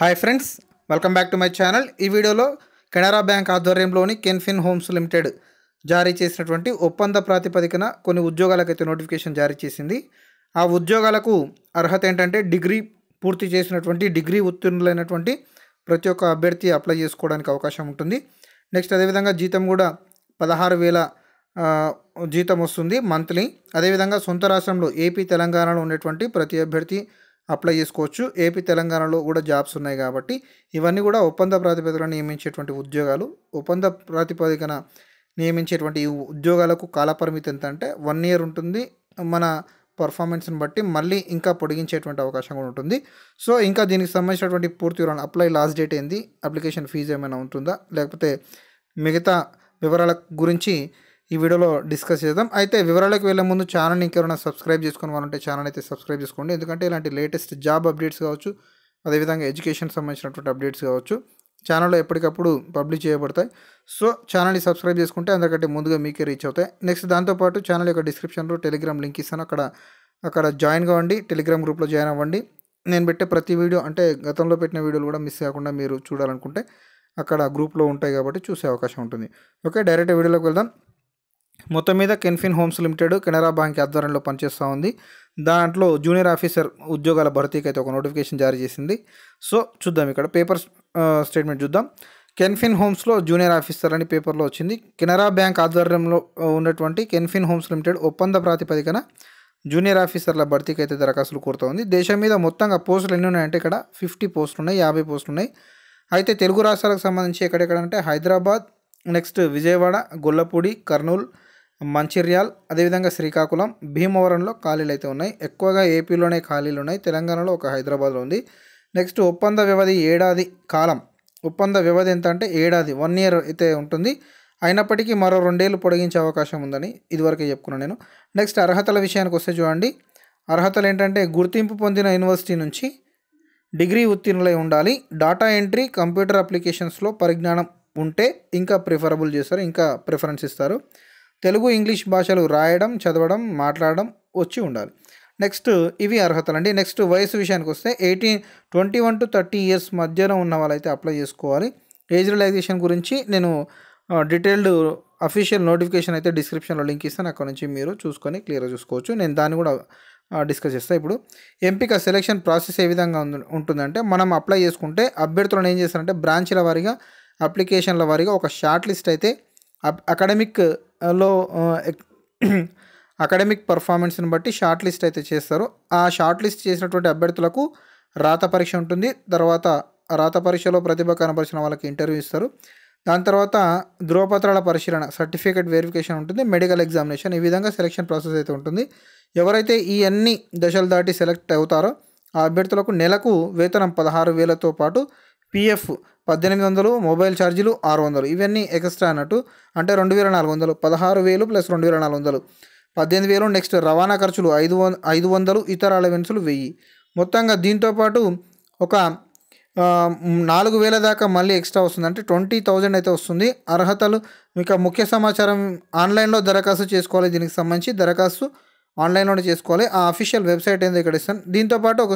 hi friends welcome back to my channel ఈ వీడియోలో Canara bank ఆధ్వర్యంలోని కెన్ఫిన్ హోమ్స్ లిమిటెడ్ జారీ చేసినటువంటి ఒప్పంద ప్రాతిపదికన కొన్ని ఉద్యోగాలకైతే నోటిఫికేషన్ జారీ చేసింది ఆ ఉద్యోగాలకు అర్హత ఏంటంటే డిగ్రీ పూర్తి చేసినటువంటి డిగ్రీ ఉత్తీర్ణులైనటువంటి ప్రతి ఒక్క అభ్యర్థి అప్లై చేసుకోవడానికి అవకాశం ఉంటుంది నెక్స్ట్ అదేవిధంగా జీతం కూడా పదహారు వేల జీతం వస్తుంది మంత్లీ అదేవిధంగా సొంత రాష్ట్రంలో ఏపీ తెలంగాణలో ఉన్నటువంటి ప్రతి అభ్యర్థి అప్లై చేసుకోవచ్చు ఏపీ తెలంగాణలో కూడా జాబ్స్ ఉన్నాయి కాబట్టి ఇవన్నీ కూడా ఒప్పంద ప్రాతిపదికన నియమించేటువంటి ఉద్యోగాలు ఒప్పంద ప్రాతిపదికన నియమించేటువంటి ఈ ఉద్యోగాలకు కాలపరిమితి ఎంత అంటే వన్ ఇయర్ ఉంటుంది మన పర్ఫార్మెన్స్ని బట్టి మళ్ళీ ఇంకా పొడిగించేటువంటి అవకాశం కూడా ఉంటుంది సో ఇంకా దీనికి సంబంధించినటువంటి పూర్తి వివరాలు అప్లై లాస్ట్ డేట్ ఏంది అప్లికేషన్ ఫీజు ఏమైనా ఉంటుందా లేకపోతే మిగతా వివరాల గురించి ఈ వీడియోలో డిస్కస్ చేద్దాం అయితే వివరాలకు వెళ్ళే ముందు ఛానల్ని ఇంకెవరైనా సబ్స్క్రైబ్ చేసుకుని వాళ్ళంటే ఛానల్ అయితే సబ్స్క్రైబ్ చేసుకోండి ఎందుకంటే ఇలాంటి లేటెస్ట్ జాబ్ అప్డేట్స్ కావచ్చు అదేవిధంగా ఎడ్యుకేషన్ సంబంధించినటువంటి అప్డేట్స్ కావచ్చు ఛానల్లో ఎప్పటికప్పుడు పబ్లిష్ చేయబడతాయి సో ఛానల్ని సబ్స్క్రైబ్ చేసుకుంటే అందరికంటే ముందుగా మీకే రీచ్ అవుతాయి నెక్స్ట్ దాంతోపాటు ఛానల్ యొక్క డిస్క్రిప్షన్లో టెలిగ్రామ్ లింక్ ఇస్తాను అక్కడ అక్కడ జాయిన్ కావండి టెలిగ్రామ్ గ్రూప్లో జాయిన్ అవ్వండి నేను పెట్టే ప్రతి వీడియో అంటే గతంలో పెట్టిన వీడియోలు కూడా మిస్ కాకుండా మీరు చూడాలనుకుంటే అక్కడ గ్రూప్లో ఉంటాయి కాబట్టి చూసే అవకాశం ఉంటుంది ఓకే డైరెక్ట్ వీడియోలోకి వెళ్దాం మొత్తం మీద Canfin homes limited Canara bank ఆధ్వర్యంలో పనిచేస్తూ ఉంది దాంట్లో జూనియర్ ఆఫీసర్ ఉద్యోగాల భర్తీకి అయితే ఒక నోటిఫికేషన్ జారీ చేసింది సో చూద్దాం ఇక్కడ పేపర్ స్టేట్మెంట్ చూద్దాం కెన్ఫిన్ హోమ్స్లో జూనియర్ ఆఫీసర్ అని పేపర్లో వచ్చింది కెనరా బ్యాంక్ ఆధ్వర్యంలో ఉన్నటువంటి కెన్ఫిన్ హోమ్స్ లిమిటెడ్ ఒప్పంద ప్రాతిపదికన జూనియర్ ఆఫీసర్ల భర్తీకి అయితే దరఖాస్తులు కోరుతూ ఉంది దేశం మీద మొత్తంగా పోస్టులు ఎన్ని ఉన్నాయంటే ఇక్కడ ఫిఫ్టీ పోస్టులు ఉన్నాయి యాభై పోస్టులు ఉన్నాయి అయితే తెలుగు రాష్ట్రాలకు సంబంధించి ఎక్కడెక్కడంటే హైదరాబాద్ నెక్స్ట్ విజయవాడ గొల్లపూడి కర్నూలు మంచిర్యాల్ అదేవిధంగా శ్రీకాకుళం భీమవరంలో ఖాళీలు అయితే ఉన్నాయి ఎక్కువగా ఏపీలోనే ఖాళీలు ఉన్నాయి తెలంగాణలో ఒక హైదరాబాద్లో ఉంది నెక్స్ట్ ఒప్పంద వ్యవధి ఏడాది కాలం ఒప్పంద వ్యవధి ఎంత అంటే ఏడాది వన్ ఇయర్ అయితే ఉంటుంది అయినప్పటికీ మరో రెండేళ్ళు పొడిగించే అవకాశం ఉందని ఇదివరకే చెప్పుకున్నాను నేను నెక్స్ట్ అర్హతల విషయానికి వస్తే చూడండి అర్హతలు ఏంటంటే గుర్తింపు పొందిన యూనివర్సిటీ నుంచి డిగ్రీ ఉత్తీర్ణులై ఉండాలి డాటా ఎంట్రీ కంప్యూటర్ అప్లికేషన్స్లో పరిజ్ఞానం ఉంటే ఇంకా ప్రిఫరబుల్ చేస్తారు ఇంకా ప్రిఫరెన్స్ ఇస్తారు తెలుగు ఇంగ్లీష్ భాషలు రాయడం చదవడం మాట్లాడడం వచ్చి ఉండాలి నెక్స్ట్ ఇవి అర్హతలు అండి నెక్స్ట్ వయసు విషయానికి వస్తే eighteen twenty one to thirty years మధ్యలో ఉన్న వాళ్ళైతే అప్లై చేసుకోవాలి ఏజ్ రిలాక్సేషన్ గురించి నేను డీటెయిల్డ్ అఫీషియల్ నోటిఫికేషన్ అయితే డిస్క్రిప్షన్లో లింక్ ఇస్తాను అక్కడ నుంచి మీరు చూసుకొని క్లియర్గా చూసుకోవచ్చు నేను దాన్ని కూడా డిస్కస్ చేస్తాను ఇప్పుడు ఎంపిక సెలెక్షన్ ప్రాసెస్ ఏ విధంగా ఉంటుందంటే మనం అప్లై చేసుకుంటే అభ్యర్థులను ఏం చేస్తారంటే బ్రాంచ్ల వారీగా అప్లికేషన్ల వారీగా ఒక షార్ట్ లిస్ట్ అయితే అకాడమిక్లో అకాడమిక్ పర్ఫార్మెన్స్ని బట్టి షార్ట్ లిస్ట్ అయితే చేస్తారు ఆ షార్ట్ లిస్ట్ చేసినటువంటి అభ్యర్థులకు రాత పరీక్ష ఉంటుంది తర్వాత రాత పరీక్షలో ప్రతిభ కనపరిచిన వాళ్ళకి ఇంటర్వ్యూ ఇస్తారు దాని తర్వాత ధృవపత్రాల పరిశీలన సర్టిఫికేట్ వెరిఫికేషన్ ఉంటుంది మెడికల్ ఎగ్జామినేషన్ ఈ విధంగా సెలక్షన్ ప్రాసెస్ అయితే ఉంటుంది ఎవరైతే ఈ అన్ని దశలు దాటి సెలెక్ట్ అవుతారో ఆ అభ్యర్థులకు నెలకు వేతనం పదహారు వేలతో పాటు పిఎఫ్ పద్దెనిమిది వందలు మొబైల్ ఛార్జీలు ఆరు వందలు ఇవన్నీ ఎక్స్ట్రా అన్నట్టు అంటే రెండు వేల నాలుగు వందలు పదహారు వేలు ప్లస్ రెండు వేల నాలుగు వందలు పద్దెనిమిది వేలు నెక్స్ట్ రవాణా ఖర్చులు ఐదు వం ఐదు వందలు ఇతర అలవెన్సులు వెయ్యి మొత్తంగా దీంతోపాటు ఒక నాలుగు వేల దాకా మళ్ళీ ఎక్స్ట్రా వస్తుంది అంటే ట్వంటీ థౌజండ్ అయితే వస్తుంది అర్హతలు మీకు ముఖ్య సమాచారం ఆన్లైన్లో దరఖాస్తు చేసుకోవాలి దీనికి సంబంధించి దరఖాస్తు ఆన్లైన్లోనే చేసుకోవాలి ఆ అఫీషియల్ వెబ్సైట్ ఏందో ఇక్కడ ఇస్తాను దీంతోపాటు ఒక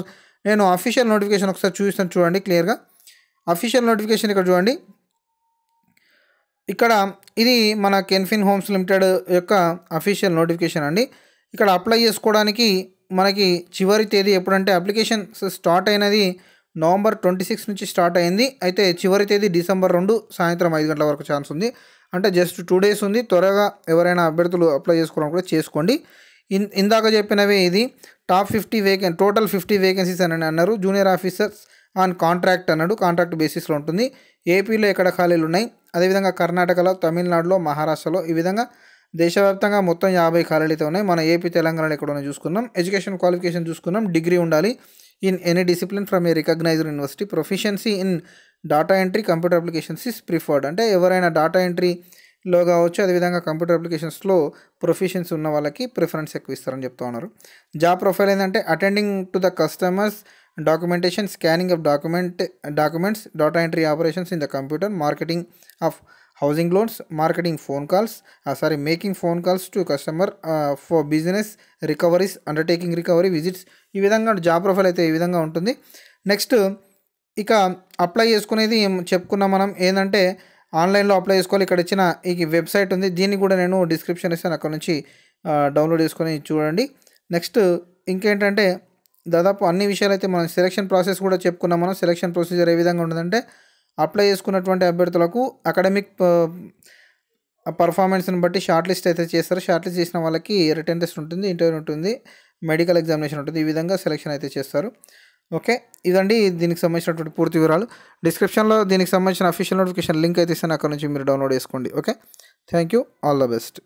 నేను అఫీషియల్ నోటిఫికేషన్ ఒకసారి చూపిస్తాను చూడండి క్లియర్గా అఫీషియల్ నోటిఫికేషన్ ఇక్కడ చూడండి ఇక్కడ ఇది మన కెన్ఫిన్ హోమ్స్ లిమిటెడ్ యొక్క అఫీషియల్ నోటిఫికేషన్ అండి ఇక్కడ అప్లై చేసుకోవడానికి మనకి చివరి తేదీ ఎప్పుడంటే అప్లికేషన్ స్టార్ట్ అయినది నవంబర్ ట్వంటీ సిక్స్ నుంచి స్టార్ట్ అయింది అయితే చివరి తేదీ డిసెంబర్ రెండు సాయంత్రం ఐదు గంటల వరకు ఛాన్స్ ఉంది అంటే జస్ట్ టూ డేస్ ఉంది త్వరగా ఎవరైనా అభ్యర్థులు అప్లై చేసుకోవడం కూడా చేసుకోండి ఇన్ ఇందాక చెప్పినవే ఇది టాప్ ఫిఫ్టీ వేకెన్ టోటల్ ఫిఫ్టీ వేకెన్సీస్ అని అన్నారు జూనియర్ ఆఫీసర్స్ ఆన్ కాంట్రాక్ట్ అన్నాడు కాంట్రాక్ట్ బేసిస్లో ఉంటుంది ఏపీలో ఎక్కడ ఖాళీలు ఉన్నాయి అదేవిధంగా కర్ణాటకలో తమిళనాడులో మహారాష్ట్రలో ఈ విధంగా దేశవ్యాప్తంగా మొత్తం యాభై ఖాళీలు అయితే ఉన్నాయి మన ఏపీ తెలంగాణలో ఎక్కడ ఉన్నాయి చూసుకున్నాం ఎడ్యుకేషన్ క్వాలిఫికేషన్ చూసుకున్నాం డిగ్రీ ఉండాలి in any discipline from a recognised university proficiency in data entry computer applications is preferred అంటే ఎవరైనా డాటా ఎంట్రీలో కావచ్చు అదేవిధంగా కంప్యూటర్ అప్లికేషన్స్లో ప్రొఫెషన్స్ ఉన్న వాళ్ళకి ప్రిఫరెన్స్ ఎక్కువ ఇస్తారని చెప్తూ ఉన్నారు జాబ్ ప్రొఫైల్ ఏంటంటే attending to the customers documentation scanning of document documents data entry operations in the computer marketing of housing loans marketing phone calls sorry making phone calls to customer for business recoveries undertaking recovery visits ఈ విధంగా job profile అయితే ఈ విధంగా ఉంటుంది next ఇక apply చేసుకునేది చెప్పుకున్నాం మనం ఏంటంటే ఆన్లైన్లో అప్లై చేసుకోవాలి ఇక్కడ ఇచ్చిన ఈ వెబ్సైట్ ఉంది దీన్ని కూడా నేను డిస్క్రిప్షన్ ఇస్తాను అక్కడ నుంచి డౌన్లోడ్ uh, చేసుకొని చూడండి నెక్స్ట్ ఇంకేంటంటే దాదాపు అన్ని విషయాలు అయితే మనం సెలక్షన్ ప్రాసెస్ కూడా చెప్పుకున్నాం మనం సెలక్షన్ ప్రొసీజర్ ఏ విధంగా ఉంటుందంటే అప్లై చేసుకున్నటువంటి అభ్యర్థులకు అకాడమిక్ పర్ఫార్మెన్స్ని బట్టి షార్ట్ లిస్ట్ అయితే చేస్తారు షార్ట్ లిస్ట్ చేసిన వాళ్ళకి రిటర్న్ టెస్ట్ ఉంటుంది ఇంటర్వ్యూ ఉంటుంది మెడికల్ ఎగ్జామినేషన్ ఉంటుంది ఈ విధంగా సెలెక్షన్ అయితే చేస్తారు ఓకే ఇదండి దీనికి సంబంధించినటువంటి పూర్తి వివరాలు డిస్క్రిప్షన్లో దీనికి సంబంధించిన అఫీషియల్ నోటిఫికేషన్ లింక్ అయితే ఇస్తాను అక్కడ నుంచి మీరు డౌన్లోడ్ చేసుకోండి okay thank you all the best